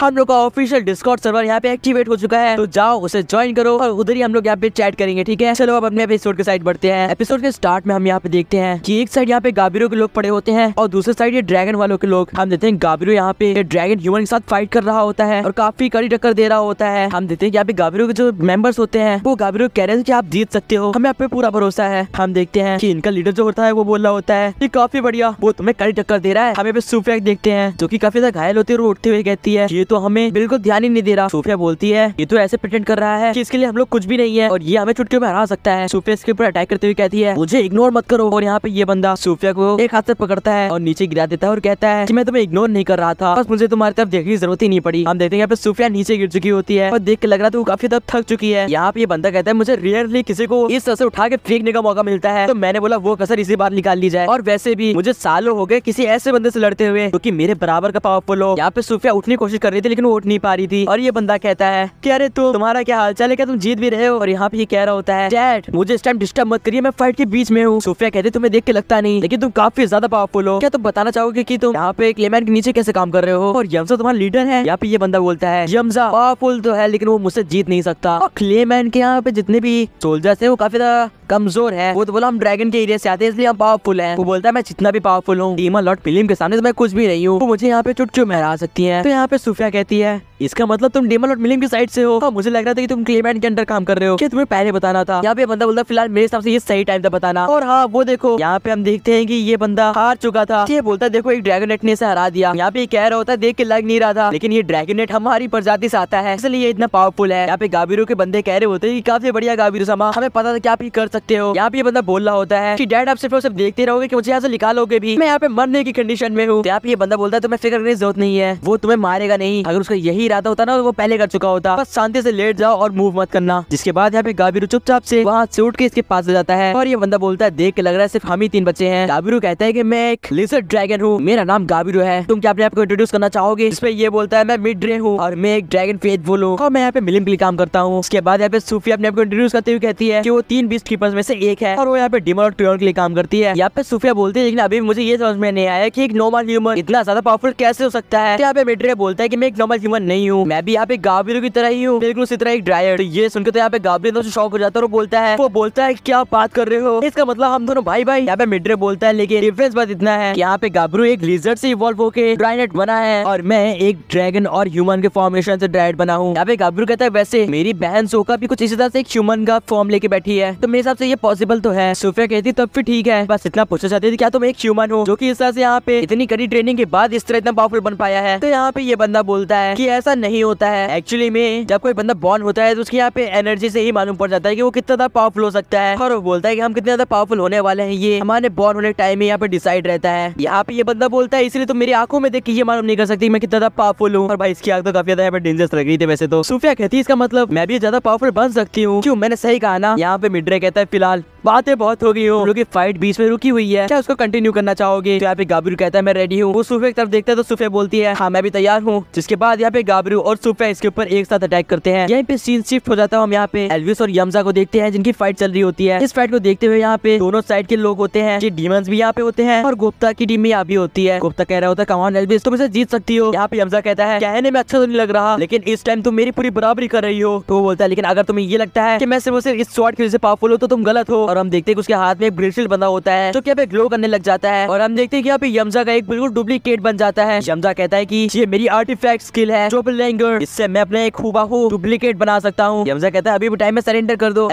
हम लोग का ऑफिशियल डिस्कॉर्ड सर्वर यहाँ पे एक्टिवेट हो चुका है तो जाओ उसे ज्वाइन करो और उधर ही हम लोग यहाँ पे चैट करेंगे ठीक है चलो अब अपने एपिसोड के साइड बढ़ते हैं एपिसोड के स्टार्ट में हम यहाँ पे देखते हैं कि एक साइड यहाँ पे गाबिरो के लोग पड़े होते हैं और दूसरे साइड ये ड्रैगन वालों के लोग हम देते हैं गाबिरो यहाँ पे ड्रैगन ह्यूमन के साथ फाइट कर रहा होता है और काफी कड़ी टक्कर दे रहा होता है हम देते हैं यहाँ पे गाबिरो के जो मेंबर्स होते हैं वो गाबिरो कह रहे थे आप जीत सकते हो हमें आप पे पूरा भरोसा है हम देखते हैं की इनका लीडर जो होता है वो बोल रहा होता है की काफी बढ़िया वो तुम्हें कड़ी टक्कर दे रहा है हमें पे सुफेक देखते हैं जो की काफी ज्यादा घायल होती है और उठते हुए कहती है तो हमें बिल्कुल ध्यान ही नहीं दे रहा सूफिया बोलती है ये तो ऐसे प्रिटेंड कर रहा है कि इसके लिए हम लोग कुछ भी नहीं है और ये हमें चुटकियों में हरा सकता है सोफिया इसके ऊपर अटैक करते हुए कहती है मुझे इग्नोर मत करो और यहाँ पे ये बंदा सूफिया को एक हाथ से पकड़ता है और नीचे गिरा देता है और कहता है की मैं तुम्हें इग्नोर नहीं कर रहा था बस मुझे तुम्हारी तरफ देखने की जरूरत ही नहीं पड़ी हम देखते हैं यहाँ पे सूफिया नीचे गिर चुकी होती है और देख के लग रहा था तो वो काफी तब थक चुकी है यहाँ पे बंदा कहता है मुझे रियरली किसी को इस तरह से उठा के फेंकने का मौका मिलता है तो मैंने बोला वो कसर इसी बार निकाल ली जाए और वैसे भी मुझे सालों हो गए किसी ऐसे बंदे से लड़ते हुए जो की मेरे बराबर का पावरफुल हो यहाँ पे सूफिया उठने की कोशिश कर रही थी लेकिन उठ नहीं पा रही थी और ये बंदा कहता है कि अरे तू तो तुम्हारा क्या हाल चाल है क्या तुम जीत भी रहे हो और यहाँ पे कह रहा होता है डैड मुझे इस टाइम डिस्टर्ब मत करिए मैं फाइट के बीच में हूँ सोफिया कहते तुम्हें देख के लगता नहीं लेकिन तुम काफी ज्यादा पावरफुल हो क्या तुम बताना चाहोगे की तुम यहाँ पे क्लेमैन के नीचे कैसे काम कर रहे हो और यमसा तुम्हारा लीडर है यहाँ पे ये बंदा बोलता है यमसा पावरफुल तो है लेकिन वो मुझसे जीत नहीं सकता और क्लेमैन के यहाँ पे जितने भी सोल्जर्स है वो काफी ज्यादा कमजोर है वो तो बोला हम ड्रैगन के एरिया से आते हैं इसलिए हम पावरफुल हैं वो बोलता है मैं जितना भी पावरफुल हूँ डीमा लॉर्ड फिल्म के सामने तो मैं कुछ भी नहीं हूँ वो मुझे यहाँ पे चुटचू महरा सकती है तो यहाँ पे सुफिया क्या कहती है इसका मतलब तुम डेमल और मिलिंग की साइड से हो और हाँ, मुझे लग रहा था कि तुम क्लेमेंट के अंडर काम कर रहे हो क्या तुम्हें पहले बताना था यहाँ पे बंदा बोलता फिलहाल मेरे हिसाब से ये सही टाइम था बताना और हाँ वो देखो यहाँ पे हम देखते हैं कि ये बंदा हार चुका था ये बोलता देखो एक नेट ने इसे हरा दिया यहाँ पे कह रहा होता देख के लग नहीं रहा था लेकिन ये नेट हमारी प्रजाति से आता है इसलिए इतना पावरफुल है यहाँ पे गाबीरो के बंदे कह रहे होते हैं काफी बढ़िया गाबीरो समा हमें पता था क्या कर सकते हो यहाँ पे बंदा बोल रहा होता है की डैड आप सिर्फ सिर्फ देखते रहोगे की मुझे यहाँ से निकालोगे भी मैं यहाँ पे मरने की कंडीशन में हूँ तो यहाँ पे बंदा बोलता है तुम्हें फिक्र करने की जरूरत नहीं है वो तुम्हें मारेगा नहीं अगर उसका यही की इरादा होता ना वो पहले कर चुका होता बस शांति से लेट जाओ और मूव मत करना जिसके बाद यहाँ पे गाबिरू चुपचाप से वहाँ से उठ के इसके पास जाता है और ये बंदा बोलता है देख के लग रहा है सिर्फ हम ही तीन बच्चे हैं गाबिरू कहता है की मैं एक लिजर ड्रैगन हूँ मेरा नाम गाबिरू है तुम क्या अपने आपको इंट्रोड्यूस करना चाहोगे इसमें ये बोलता है मैं मिड ड्रे हूँ और मैं एक ड्रैगन फेथफुल हूँ और मैं यहाँ पे मिलिम के लिए काम करता हूँ उसके बाद यहाँ पे सूफी अपने आपको इंट्रोड्यूस करते हुए कहती है की वो तीन बीस कीपर्स में से एक है और वो यहाँ पे डिमर और ट्रियोन के लिए काम करती है यहाँ पे सूफिया बोलती है लेकिन अभी मुझे ये समझ में नहीं आया की एक नॉर्मल ह्यूमन इतना ज्यादा पावरफुल कैसे हो सकता है तो यहाँ पे मिड्रे बोलता है की मैं एक नॉर्मल ह्यूमन नहीं नहीं हूँ मैं भी यहाँ पे गाबरी की तरह ही हूँ बिल्कुल उसी तरह एक ड्रायर तो ये सुनकर तो यहाँ पे गाबरी तो शौक हो जाता है और बोलता है वो बोलता है क्या बात कर रहे हो इसका मतलब हम दोनों भाई भाई यहाँ पे मिड्रे बोलता है लेकिन डिफरेंस बात इतना है यहाँ पे गाबरू एक लिजर्ड से इवॉल्व होके ड्राइनेट बना है और मैं एक ड्रैगन और ह्यूमन के फॉर्मेशन से ड्राइनेट बना हूँ यहाँ पे गाबरू कहता है वैसे मेरी बहन सोका भी कुछ इसी तरह से एक ह्यूमन का फॉर्म लेके बैठी है तो मेरे हिसाब से ये पॉसिबल तो है सोफिया कहती तब फिर ठीक है बस इतना पूछना चाहती थी क्या तुम एक ह्यूमन हो जो की इस तरह से यहाँ पे इतनी कड़ी ट्रेनिंग के बाद इस तरह इतना पावरफुल बन पाया है तो यहाँ पे ये बंदा बोलता है की ऐसा नहीं होता है एक्चुअली में जब कोई बंदा बॉर्न होता है तो उसके यहाँ पे एनर्जी से ही मालूम पड़ जाता है कि वो कितना ज्यादा पावरफुल हो सकता है और वो बोलता है कि हम कितने ज्यादा पावरफुल होने वाले हैं ये हमारे बॉर्न होने टाइम में यहाँ पे डिसाइड रहता है यहाँ पे ये बंदा बोलता है इसलिए तो मेरी आंखों में देख के ये मालूम नहीं कर सकती मैं कितना ज्यादा पावरफुल हूँ और भाई इसकी आंख तो काफी ज्यादा डेंजरस लग रही थी वैसे तो सूफिया कहती है इसका मतलब मैं भी ज्यादा पावरफुल बन सकती हूँ क्यों मैंने सही कहा ना यहाँ पे मिड्रे कहता है फिलहाल बातें बहुत हो गई हो लोग फाइट बीच में रुकी हुई है क्या उसको कंटिन्यू करना चाहोगे तो यहाँ पे गाबरू कहता है मैं रेडी हूँ वो सूफे की तरफ देखता है तो सूफे बोलती है हाँ मैं भी तैयार हूँ जिसके बाद यहाँ पे गाबरू और सूफे इसके ऊपर एक साथ अटैक करते हैं यहाँ पे सीन शिफ्ट हो जाता है हम यहाँ पे एलविस और यमजा को देखते हैं जिनकी फाइट चल रही होती है इस फाइट को देखते हुए यहाँ पे दोनों साइड के लोग होते हैं डीमंस भी यहाँ पे होते हैं और गुप्ता की टीम भी यहाँ भी होती है गुप्ता कह रहा होता है कमान एलविस तुम इसे जीत सकती हो यहाँ पे यमजा कहता है कहने में अच्छा तो नहीं लग रहा लेकिन इस टाइम तुम मेरी पूरी बराबरी कर रही हो तो वो बोलता है लेकिन अगर तुम्हें ये लगता है की मैं सिर्फ सिर्फ इस शॉर्ट की वजह से पावरफुल हो तो तुम गलत हो और और हम देखते हैं कि उसके हाथ में एक ब्रेसलेट बंधा होता है जो कि यहाँ पे ग्लो करने लग जाता है और हम देखते हैं कि यहाँ पे यमजा का एक बिल्कुल डुप्लीकेट बन जाता है यमजा कहता है कि ये मेरी आर्टिफैक्ट स्किल है जो इससे मैं अपने एक हुबाहू डुप्लीकेट बना सकता हूँ यमजा कहता है अभी भी टाइम में सरेंडर कर दो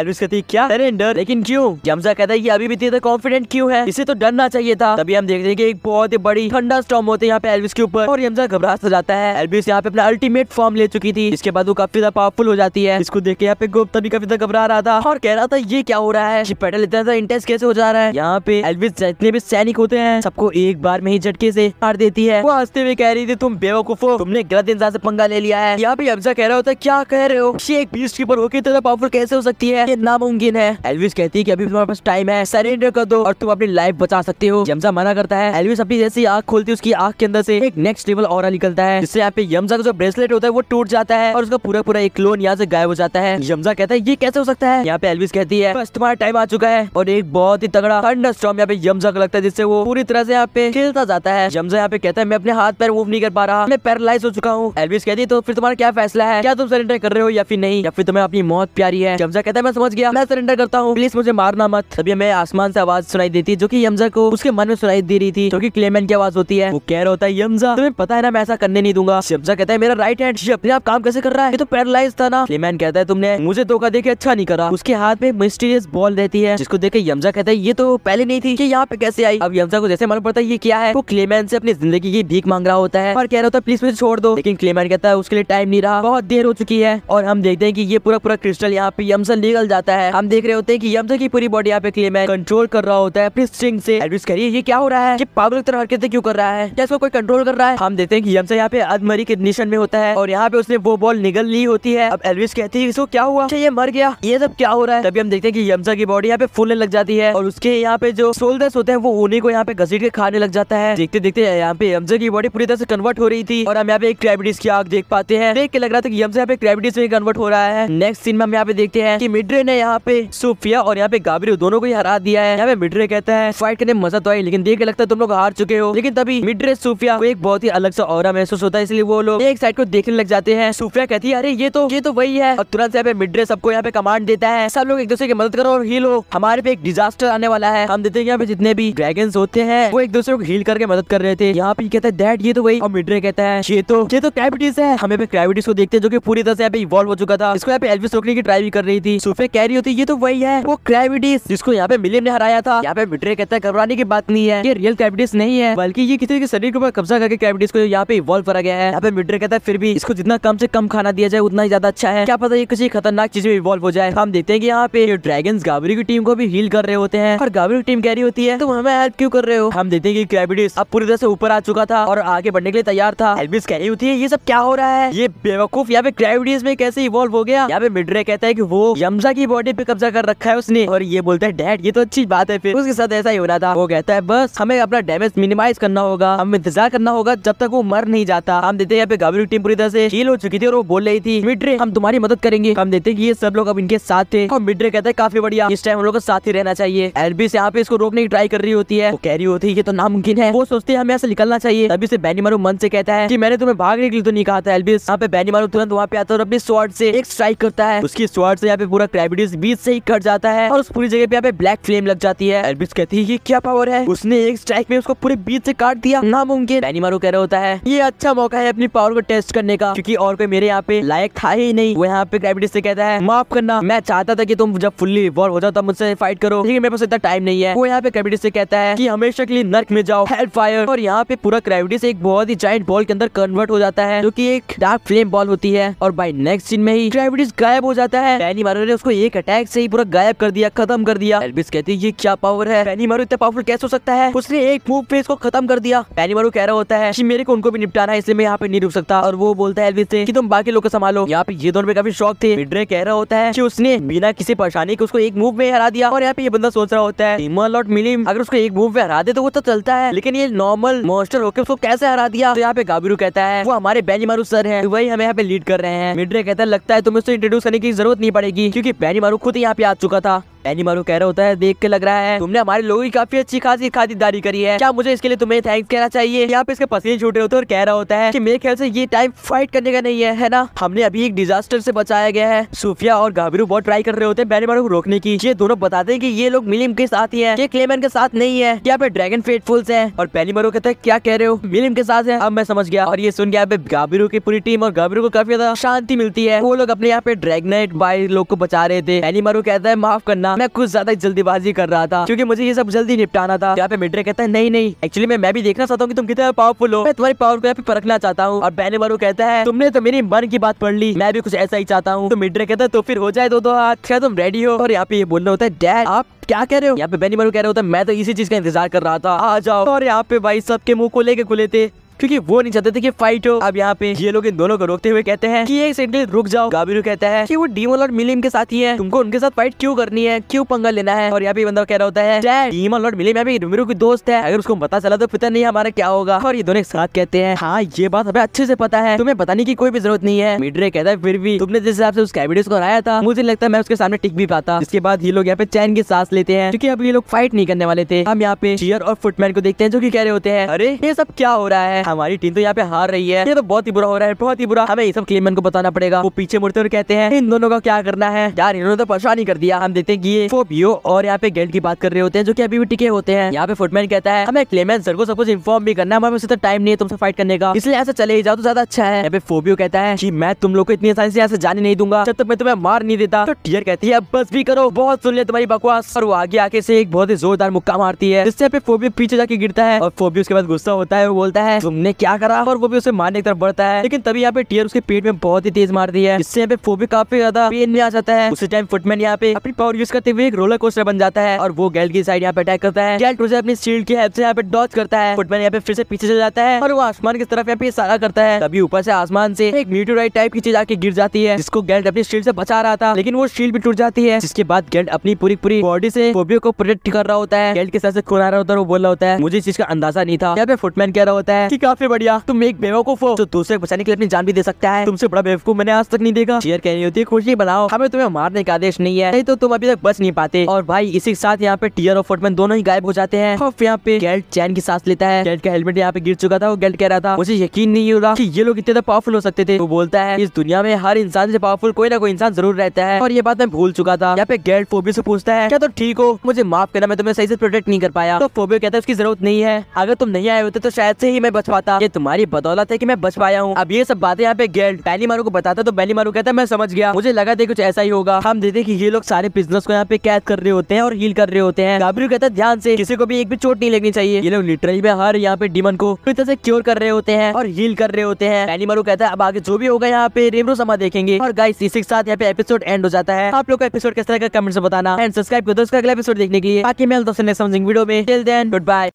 क्या सरेंडर लेकिन क्यूँ यमजा कहता है की अभी भी इतना कॉन्फिडेंट क्यूँ है इसे तो डरना चाहिए था तभी हम देखते हैं कि एक बहुत ही बड़ी ठंडा स्टॉम होते है यहाँ पे एलविस के ऊपर और यमजा घबरा सा जाता है एलविस यहाँ पे अपना अल्टीमेट फॉर्म ले चुकी थी इसके बाद वो काफी ज्यादा पावरफुल हो जाती है इसको देख के यहाँ पे गुप्ता भी काफी ज्यादा घबरा रहा था और कह रहा था ये क्या हो रहा है बैटल इतना ज्यादा इंटेंस कैसे हो जा रहा है यहाँ पे एलविस जितने भी सैनिक होते हैं सबको एक बार में ही झटके से मार देती है वो हंसते हुए कह रही थी तुम बेवकूफ हो तुमने गलत इंसान से पंगा ले लिया है यहाँ पे अब्जा कह रहा होता है क्या कह रहे हो एक बीस कीपर होकर इतना पावरफुल कैसे हो सकती है ये नामुमकिन है एलविस कहती है की अभी तुम्हारे पास टाइम है सरेंडर कर दो और तुम अपनी लाइफ बचा सकते हो यमजा मना करता है एलविस अपनी जैसी आँख खोलती है उसकी आँख के अंदर से एक नेक्स्ट लेवल और निकलता है जिससे यहाँ पे यमजा का जो ब्रेसलेट होता है वो टूट जाता है और उसका पूरा पूरा एक क्लोन यहाँ से गायब हो जाता है यमजा कहता है ये कैसे हो सकता है यहाँ पे एलविस कहती है बस तुम्हारा टाइम आ चुका है और एक बहुत ही तगड़ा थंडर स्टॉम यहाँ पे यमजा लगता है जिससे वो पूरी तरह से यहाँ पे खेलता जाता है यमजा यहाँ पे कहता है मैं अपने हाथ पैर मूव नहीं कर पा रहा मैं पैरालाइज हो चुका हूँ एलविस कहती तो फिर तुम्हारा क्या फैसला है क्या तुम सरेंडर कर रहे हो या फिर नहीं या फिर तुम्हें अपनी मौत प्यारी है यमजा कहता है मैं समझ गया मैं सरेंडर करता हूँ प्लीज मुझे मारना मत तभी हमें आसमान से आवाज सुनाई देती जो की यमजा को उसके मन में सुनाई दे रही थी जो की क्लेमेंट की आवाज होती है वो कह रहा होता है यमजा तुम्हें पता है ना मैं ऐसा करने नहीं दूंगा यमजा कहता है मेरा राइट हैंड आप काम कैसे कर रहा है तो पैरालाइज था ना क्लेमन कहता है तुमने मुझे धोखा देखे अच्छा नहीं करा उसके हाथ में मिस्टीरियस बॉल रहती है है जिसको देख यमजा कहता है ये तो पहले नहीं थी यहाँ पे कैसे आई अब यमजा को जैसे मालूम पड़ता है ये क्या है वो क्लेमैन से अपनी जिंदगी की भीख मांग रहा होता है और कह रहा होता है प्लीज मुझे छोड़ दो लेकिन क्लेमैन कहता है उसके लिए टाइम नहीं रहा बहुत देर हो चुकी है और हम देखते हैं की ये पूरा पूरा क्रिस्टल यहाँ पे यमजा निकल जाता है हम देख रहे होते हैं की यमजा की पूरी बॉडी यहाँ पे क्लेमैन कंट्रोल कर रहा होता है अपनी स्ट्रिंग से एडविस करिए ये क्या हो रहा है पागल की तरह हरकते क्यों कर रहा है क्या इसको कोई कंट्रोल कर रहा है हम देखते हैं की यमजा यहाँ पे के निशन में होता है और यहाँ पे उसने वो बॉल निगल ली होती है अब एलविस कहती है इसको क्या हुआ अच्छा, ये मर गया ये सब क्या हो रहा है तभी हम देखते हैं कि यमजा की बॉडी यहाँ पे फूलने लग जाती है और उसके यहाँ पे जो सोल्डर्स होते हैं वो उन्हीं को यहाँ पे घसीट के खाने लग जाता है देखते देखते यहाँ पे यमजा की बॉडी पूरी तरह से कन्वर्ट हो रही थी और हम यहाँ पे एक क्रैबिडीज की आग देख पाते हैं देख के लग रहा था कि यमजा यहाँ पे क्रैबिडीज में कन्वर्ट हो रहा है नेक्स्ट सीन में हम यहाँ पे देखते हैं की मिड्रे ने यहाँ पे सूफिया और यहाँ पे गाबरी दोनों को हरा दिया है यहाँ पे मिड्रे कहता है फाइट करने मजा तो आई लेकिन देख के लगता है तुम लोग हार चुके हो लेकिन तभी मिड्रे सूफिया को एक बहुत ही अलग सा और महसूस होता है इसलिए वो लोग एक साइड को देखने लग जाते हैं सूफिया कहती है अरे ये तो ये तो वही है और तुरंत यहाँ पे मिड्रे सबको यहाँ पे कमांड देता है सब लोग एक दूसरे की मदद करो और हील हो हमारे पे एक डिजास्टर आने वाला है हम देते हैं यहाँ पे जितने भी ड्रैगन होते हैं वो एक दूसरे को हील करके मदद कर रहे थे यहाँ पे कहता है डैड ये तो वही और मिड्रे कहता है ये तो ये तो क्रेविटीज है हमें पे क्रेविटीज को देखते हैं जो की पूरी तरह से यहाँ पे इवॉल्व हो चुका था इसको यहाँ पे एल्विस रोकने की ट्राई भी कर रही थी सुफे कह रही होती ये तो वही है वो क्रेविटीज जिसको यहाँ पे मिलियन ने हराया था यहाँ पे मिड्रे कहता है घबराने की बात नहीं है ये रियल क्रेविटीज नहीं है बल्कि ये किसी के शरीर के ऊपर कब्जा करके क्रेविटीज को यहाँ पे इवॉल्व करा गया है यहाँ पे मिड्रे कहता है फिर भी इसको जितना कम से कम खाना दिया जाए उतना ही ज्यादा अच्छा है क्या पता ये किसी खतरनाक चीज में इवॉल्व हो जाए हम देखते हैं कि यहाँ पे ड्रैगन गाबरी की टीम को भी हील कर रहे होते हैं और गावी टीम कह रही होती है तुम हमें हेल्प क्यों कर रहे हो हम देते हैं कि अब पूरी तरह से ऊपर आ चुका था और आगे बढ़ने के लिए तैयार था एलबिस कह रही होती है ये सब क्या हो रहा है ये बेवकूफ यहाँ पे ग्रेविटिस में कैसे इवॉल्व हो गया यहाँ पे मिडरे कहता है की वो यमजा की बॉडी पे कब्जा कर रखा है उसने और ये बोलता है डैड ये तो अच्छी बात है फिर उसके साथ ऐसा ही हो रहा था वो कहता है बस हमें अपना डैमेज मिनिमाइज करना होगा हमें इंतजार करना होगा जब तक वो मर नहीं जाता हम देते यहाँ पे गावरी टीम पूरी तरह से हील हो चुकी थी और वो बोल रही थी मिड्रे हम तुम्हारी मदद करेंगे हम देते ये सब लोग अब इनके साथ थे और मिड्रे कहते हैं काफी बढ़िया इस टाइम हम लोग का साथ ही रहना चाहिए एलबी से यहाँ पे इसको रोकने की ट्राई कर रही होती है वो कैरी होती है ये तो नामुमकिन है वो सोचती है हमें ऐसे निकलना चाहिए तभी से बैनी मारू मन से कहता है की मैंने तुम्हें भाग के तो नहीं कहा था एलबिस यहाँ पे बैनी मारू तुरंत वहाँ पे आता है और अपनी स्वाड से एक स्ट्राइक करता है उसकी स्वाड से यहाँ पे पूरा क्रेबिडिस बीच से ही कट जाता है और उस पूरी जगह पे यहाँ पे ब्लैक फ्लेम लग जाती है एलबीस कहती है ये क्या पावर है उसने एक स्ट्राइक में उसको पूरे बीच से काट दिया नामुमकिन बैनी मारू कह रहा होता है ये अच्छा मौका है अपनी पावर को टेस्ट करने का क्यूँकी और कोई मेरे यहाँ पे लायक था ही नहीं वो यहाँ पे क्रेबिडिस से कहता है माफ करना मैं चाहता था की तुम जब फुल्ली इन्वॉल्व हो जाओ तब मुझसे फाइट करो लेकिन मेरे पास इतना टाइम नहीं है वो यहाँ पे ग्रेविटी से कहता है की हमेशा के लिए नर्क में जाओ हेल्प फायर और यहाँ पे पूरा ग्रेविटी से एक बहुत ही जाइंट बॉल के अंदर कन्वर्ट हो जाता है जो की एक डार्क फ्लेम बॉल होती है और बाई नेक्स्ट सीन में ही ग्रेविटी गायब हो जाता है पैनी मारो ने उसको एक अटैक से ही पूरा गायब कर दिया खत्म कर दिया एल्बिस कहती है ये क्या पावर है पैनी मारो इतना पावरफुल कैसे हो सकता है उसने एक मूव पे इसको खत्म कर दिया पैनी मारो कह रहा होता है मेरे को उनको भी निपटाना है इसलिए मैं यहाँ पे नहीं रुक सकता और वो बोलता है एल्बिस से की तुम बाकी लोग को संभालो यहाँ पे ये दोनों पे काफी शौक थे कह रहा होता है की उसने बिना किसी परेशानी के उसको एक मूव में हरा दिया और यहाँ पे ये बंदा सोच रहा होता है लॉट मिली अगर उसको एक मूव पे हरा दे तो वो तो चलता है लेकिन ये नॉर्मल मोस्टर होकर उसको कैसे हरा दिया तो यहाँ पे गाबिरू कहता है वो हमारे मारू सर है वही हमें यहाँ पे लीड कर रहे हैं मिड्रे कहता है लगता है तुम्हें उसको इंट्रोड्यूस करने की जरूरत नहीं पड़ेगी क्योंकि मारू खुद यहाँ पे आ चुका था एनिमल कह रहा होता है देख के लग रहा है तुमने हमारे लोगों की काफी अच्छी खासी खातिरदारी करी है क्या मुझे इसके लिए तुम्हें थैंक्स कहना चाहिए यहाँ पे इसके पसीने छूटे होते हैं और कह रहा होता है की मेरे ख्याल से ये टाइम फाइट करने का नहीं है है ना हमने अभी एक डिजास्टर से बचाया गया है सूफिया और गाबरू बहुत ट्राई कर रहे होते हैं मारो को रोकने की ये दोनों बताते हैं की ये लोग मिलिम के साथ ही है ये क्लेमन के साथ नहीं है यहाँ पे ड्रैगन फेटफुल्स है और मारो कहते हैं क्या कह रहे हो मिलिम के साथ है अब मैं समझ गया और ये सुन गया यहाँ पे गाबरू की पूरी टीम और गाबरू को काफी ज्यादा शांति मिलती है वो लोग अपने यहाँ पे ड्रैगनाइट बाई लोग को बचा रहे थे बैनीमारू कहता है माफ करना था मैं कुछ ज्यादा जल्दीबाजी कर रहा था क्योंकि मुझे ये सब जल्दी निपटाना था यहाँ पे मिड्रे कहता है नहीं नहीं एक्चुअली मैं मैं भी देखना चाहता हूँ की तुम कितने पावरफुल हो मैं तुम्हारी पावर को यहाँ पे परखना चाहता हूँ और बैने वालू कहता है तुमने तो मेरी मन की बात पढ़ ली मैं भी कुछ ऐसा ही चाहता हूँ तो मिड्रे कहता है तो फिर हो जाए दो दो हाथ क्या तुम रेडी हो और यहाँ पे ये बोलना होता है डैड आप क्या कह रहे हो यहाँ पे बेनी मारू कह रहे होता मैं तो इसी चीज का इंतजार कर रहा था आ जाओ और यहाँ पे भाई सबके मुंह को के खुले थे क्योंकि वो नहीं चाहते थे कि फाइट हो अब यहाँ पे ये लोग इन दोनों को रोकते हुए कहते हैं कि एक सेकंड रुक जाओ गाबीरू कहता है कि वो डीमोल और मिलिम के साथ ही है तुमको उनके साथ फाइट क्यों करनी है क्यों पंगा लेना है और यहाँ पे बंदा कह रहा होता है डीमोल और मिलिम यहाँ पे की दोस्त है अगर उसको पता चला तो पता नहीं हमारा क्या होगा और ये दोनों एक साथ कहते हैं हाँ ये बात हमें अच्छे से पता है तुम्हें बताने की कोई भी जरूरत नहीं है मिडरे कहता है फिर भी तुमने जिस हिसाब से उसके कैबिनेट को हराया था मुझे लगता है मैं उसके सामने टिक भी पाता इसके बाद ये लोग यहाँ पे चैन की सांस लेते हैं क्योंकि अब ये लोग फाइट नहीं करने वाले थे हम यहाँ पे चेयर और फुटमैन को देखते हैं जो की कह रहे होते हैं अरे ये सब क्या हो रहा है हमारी टीम तो यहाँ पे हार रही है ये तो बहुत ही बुरा हो रहा है बहुत ही बुरा हमें ये सब क्लेमन को बताना पड़ेगा वो पीछे मुड़ते और कहते हैं इन दोनों का क्या करना है यार इन्होंने तो परेशान कर दिया हम देखते हैं ये फोपियो और यहाँ पे गेंट की बात कर रहे होते हैं जो की अभी भी टिके होते हैं यहाँ पे फुटमैन कहता है हमें क्लेमन सर को सब कुछ इन्फॉर्म भी करना है हमारे टाइम तो नहीं है तुमसे फाइट करने का इसलिए ऐसे चले ही जाओ तो ज्यादा अच्छा है यहाँ पे फोबियो कहता है मैं तुम लोग को इतनी आसानी से ऐसे जाने नहीं दूंगा जब तक मैं तुम्हें मार नहीं देता तो टीयर कहती है अब बस भी करो बहुत सुन ले तुम्हारी बकवास और वो आगे आके से एक बहुत ही जोरदार मुक्का मारती है जिससे फोबियो पीछे जाके गिरता है और फोबियो उसके बाद गुस्सा होता है वो बोलता है तुमने क्या करा और वो भी उसे मारने की तरफ बढ़ता है लेकिन तभी यहाँ पे टीयर उसके पेट में बहुत ही तेज मारती है इससे यहाँ पे फोबी काफी ज्यादा पेन में आ जाता है उसी टाइम फुटमैन यहाँ पे अपनी पावर यूज करते हुए एक रोलर कोस्टर बन जाता है और वो गैल की साइड यहाँ पे अटैक करता है गैल उसे अपनी शील्ड की हेल्प से यहाँ पे डॉच करता है फुटमैन यहाँ पे फिर से पीछे चल जाता है और वो आसमान की तरफ यहाँ पे सारा करता है तभी ऊपर से आसमान से एक म्यूटोराइट टाइप की चीज आके गिर जाती है जिसको गैल्ट अपनी शील्ड से बचा रहा था लेकिन वो शील्ड भी टूट जाती है जिसके बाद गैल्ट अपनी पूरी पूरी बॉडी से फोबियो को प्रोटेक्ट कर रहा होता है गैल्ट के साथ से खुला रहा होता है वो बोल रहा होता है मुझे इस चीज का अंदाजा नहीं था यहाँ पे फुटमैन कह रहा होता है काफी बढ़िया तुम एक बेवकूफ हो जो दूसरे बचाने के लिए अपनी जान भी दे सकता है तुमसे बड़ा बेवकूफ मैंने आज तक नहीं देखा शेयर कहनी होती है खुशी बनाओ हमें तुम्हें मारने का आदेश नहीं है नहीं तो तुम अभी तक बच नहीं पाते और भाई इसी के साथ यहाँ पे टीयर और फोटमैन दोनों ही गायब हो जाते हैं और यहाँ पे गेल्ट चैन की सांस लेता है गेल्ट का हेलमेट यहाँ पे गिर चुका था वो गेल्ट कह रहा था मुझे यकीन नहीं हो रहा की ये लोग इतने पावरफुल हो सकते थे वो बोलता है इस दुनिया में हर इंसान से पावरफुल कोई ना कोई इंसान जरूर रहता है और ये बात मैं भूल चुका था यहाँ पे गेल्ट फोबियो से पूछता है क्या तो ठीक हो मुझे माफ करना मैं तुम्हें सही से प्रोटेक्ट नहीं कर पाया तो फोबियो कहता है उसकी जरूरत नहीं है अगर तुम नहीं आए होते तो शायद से ही मैं बच पाता ये तुम्हारी बदौलत है की मैं बच पाया हूँ अब ये सब बातें यहाँ पे गेल्ड बैली मारू को बताता तो बैली मारू कहता मैं समझ गया मुझे लगा था कुछ ऐसा ही होगा हम देते की ये लोग सारे बिजनेस को यहाँ पे कैद कर रहे होते हैं और हील कर रहे होते हैं गाबरू कहता है ध्यान से किसी को भी एक भी चोट नहीं लगनी चाहिए ये लोग लिटरली में हर यहाँ पे डिमन को पूरी तरह से क्योर कर रहे होते हैं और हील कर रहे होते हैं बैली मारू कहता है अब आगे जो भी होगा यहाँ पे रेमरो समा देखेंगे और गाइस इसी के साथ यहाँ पे एपिसोड एंड हो जाता है आप लोग का एपिसोड किस तरह का कमेंट से बताना एंड सब्सक्राइब कर दो अगला एपिसोड देखने के लिए बाकी मैं समझेंगे वीडियो में टिल देन गुड बाय